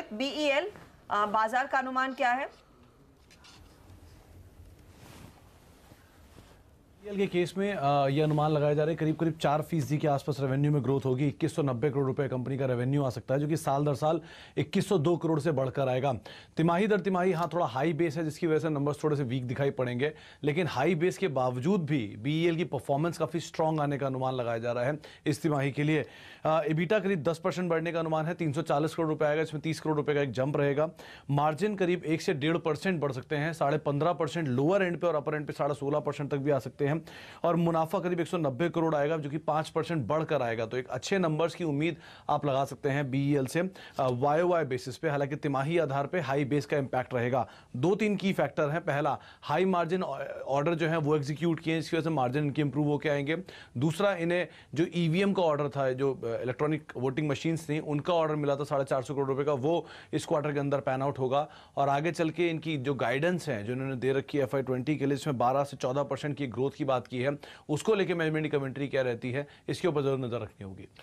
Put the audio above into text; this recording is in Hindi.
बीईएल बाजार का अनुमान क्या है के केस में यह अनुमान लगाया जा रहा है करीब करीब चार फीसदी के आसपास रेवेन्यू में ग्रोथ होगी 2190 करोड़ रुपए कंपनी का रेवेन्यू आ सकता है जो कि साल दर साल 2102 करोड़ से बढ़कर आएगा तिमाही दर तिमाही हाँ थोड़ा हाई बेस है जिसकी वजह से नंबर्स थोड़े से वीक दिखाई पड़ेंगे लेकिन हाई बेस के बावजूद भी बी e की परफॉर्मेंस काफ़ी स्ट्रॉन्ग आने का अनुमान लगाया जा रहा है इस तिमाही के लिए इबिटा करीब दस बढ़ने का अनुमान है तीन करोड़ रुपये आएगा इसमें तीस करोड़ रुपये का एक जंप रहेगा मार्जिन करीब एक से डेढ़ बढ़ सकते हैं साढ़े लोअर एंड पे और अपर एंड पे साढ़े सोलह परसेंट तक भी आ सकते हैं और मुनाफा करीब 190 करोड़ आएगा जो कि पाँच परसेंट बढ़कर आएगा तो एक अच्छे नंबर्स की उम्मीद आप लगा सकते हैं बीईएल e से वाई वाई बेसिस पे हालांकि तिमाही आधार पे हाई बेस का इम्पैक्ट रहेगा दो तीन की फैक्टर हैं पहला हाई मार्जिन ऑर्डर जो है वो एग्जीक्यूट किए इसकी वजह से मार्जिन इनके इंप्रूव होकर आएंगे दूसरा इन्हें जो ई e का ऑर्डर था जो इलेक्ट्रॉनिक वोटिंग मशीन्स थी उनका ऑर्डर मिला था साढ़े चार सौ करोड़ रुपये का वो इस क्वार्टर के अंदर पैन आउट होगा और आगे चल के इनकी जो गाइडेंस है जो इन्होंने दे रखी है एफ के लिए इसमें बारह से चौदह परसेंट की ग्रोथ की बात की है उसको लेकर मैनेजमेंट की कमेंट्री क्या रहती है इसके ऊपर जरूर नजर रखनी होगी